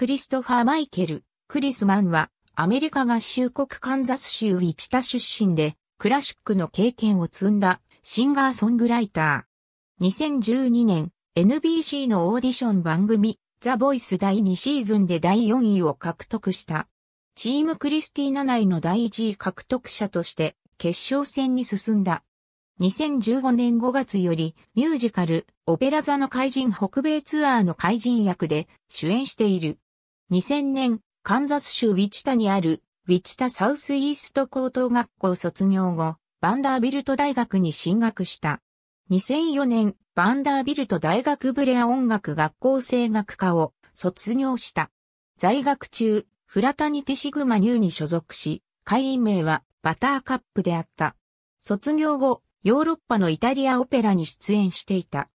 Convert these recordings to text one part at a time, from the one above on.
クリストファー・マイケル、クリスマンは、アメリカ合衆国カンザス州ウィチタ出身で、クラシックの経験を積んだ、シンガーソングライター。2012年、NBC のオーディション番組、ザ・ボイス第2シーズンで第4位を獲得した。チームクリスティーナ内の第1位獲得者として決勝戦に進んだ。2015年5月よりミュージカル、オペラ座の怪人北米ツアーの怪人役で主演している。2000年、カンザス州ウィチタにある、ウィチタサウスイースト高等学校卒業後、バンダービルト大学に進学した。2004年、バンダービルト大学ブレア音楽学校声楽科を卒業した。在学中、フラタニティシグマニューに所属し、会員名はバターカップであった。卒業後、ヨーロッパのイタリアオペラに出演していた。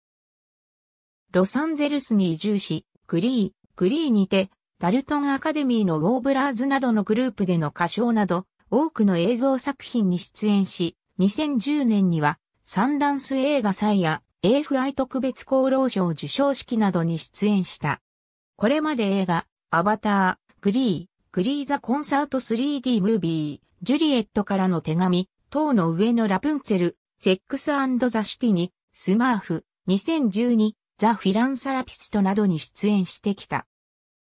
ロサンゼルスに移住し、クリー、クリーにてダルトンアカデミーのウォーブラーズなどのグループでの歌唱など、多くの映像作品に出演し、2010年には、サンダンス映画祭や AFI 特別功労賞受賞式などに出演した。これまで映画、アバター、グリー、グリーザコンサート 3D ムービー、ジュリエットからの手紙、塔の上のラプンツェル、セックスザシティに、スマーフ、2012、ザ・フィランサラピストなどに出演してきた。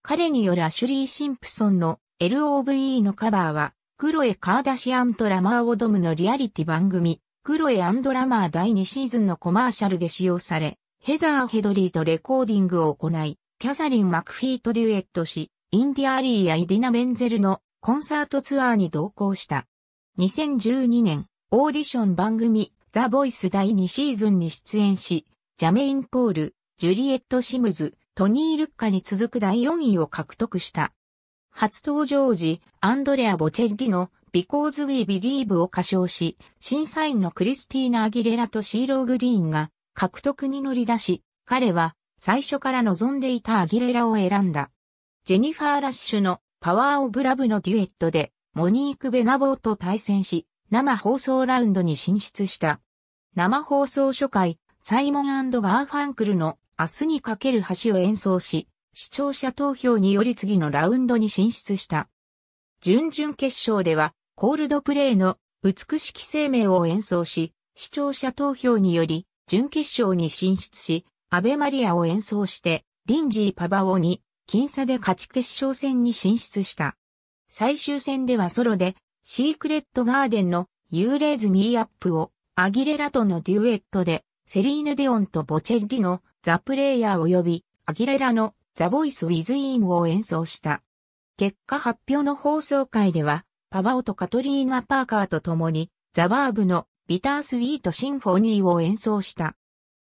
彼によるアシュリー・シンプソンの LOVE のカバーは、クロエ・カーダシアンとラマー・オドムのリアリティ番組、クロエラマー第2シーズンのコマーシャルで使用され、ヘザー・ヘドリーとレコーディングを行い、キャサリン・マクフィーとデュエットし、インディア・リーやイディナ・メンゼルのコンサートツアーに同行した。2012年、オーディション番組、ザ・ボイス第2シーズンに出演し、ジャメイン・ポール、ジュリエット・シムズ、トニー・ルッカに続く第4位を獲得した。初登場時、アンドレア・ボチェッリの Because We Believe を歌唱し、審査員のクリスティーナ・アギレラとシーロー・グリーンが獲得に乗り出し、彼は最初から望んでいたアギレラを選んだ。ジェニファー・ラッシュのパワー・オブ・ラブのデュエットでモニーク・ベナボーと対戦し、生放送ラウンドに進出した。生放送初回、サイモンガーファンクルの明日にかける橋を演奏し、視聴者投票により次のラウンドに進出した。準々決勝では、コールドプレイの美しき生命を演奏し、視聴者投票により、準決勝に進出し、アベマリアを演奏して、リンジー・パバオに、僅差で勝ち決勝戦に進出した。最終戦ではソロで、シークレット・ガーデンのユーレーズ・ミーアップを、アギレラとのデュエットで、セリーヌ・デオンとボチェッリのザ・プレイヤー及びアギレラのザ・ボイス・ウィズ・イームを演奏した。結果発表の放送会では、パバオとカトリーナ・パーカーと共に、ザ・バーブのビタースウィート・シンフォニーを演奏した。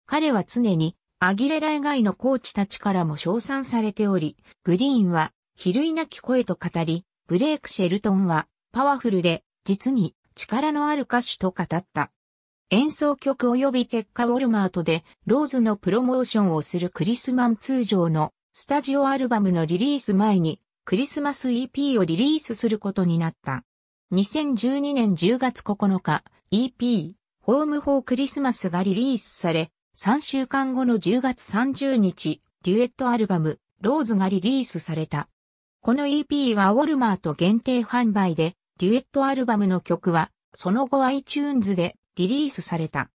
彼は常に、アギレラ以外のコーチたちからも称賛されており、グリーンは、比類なき声と語り、ブレイク・シェルトンは、パワフルで、実に力のある歌手と語った。演奏曲及び結果ウォルマートでローズのプロモーションをするクリスマン通常のスタジオアルバムのリリース前にクリスマス EP をリリースすることになった。2012年10月9日 EP ホームフォークリスマスがリリースされ3週間後の10月30日デュエットアルバムローズがリリースされた。この EP はウォルマート限定販売でデュエットアルバムの曲はその後 iTunes でリリースされた。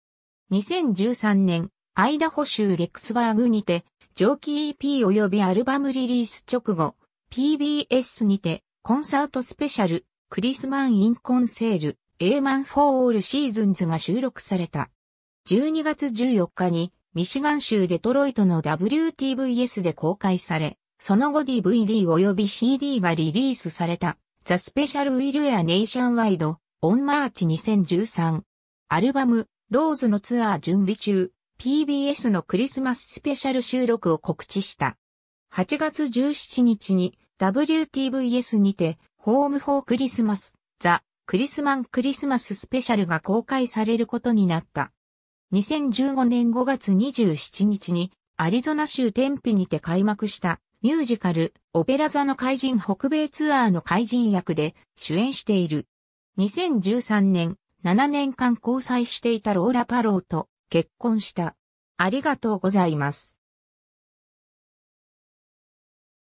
2013年、アイダホ州レックスバーグにて、上記 EP 及びアルバムリリース直後、PBS にて、コンサートスペシャル、クリスマン・イン・コンセール、A マン・フォー・オール・シーズンズが収録された。12月14日に、ミシガン州デトロイトの WTVS で公開され、その後 DVD 及び CD がリリースされた、ザ・スペシャル・ウィル・エア・ネーション・ワイド、オン・マーチ2013、アルバム、ローズのツアー準備中、PBS のクリスマススペシャル収録を告知した。8月17日に WTVS にて、ホームフォークリスマス、ザ・クリスマンクリスマススペシャルが公開されることになった。2015年5月27日にアリゾナ州テンピにて開幕したミュージカルオペラ座の怪人北米ツアーの怪人役で主演している。2013年7年間交際していたローラ・パローと結婚した。ありがとうございます。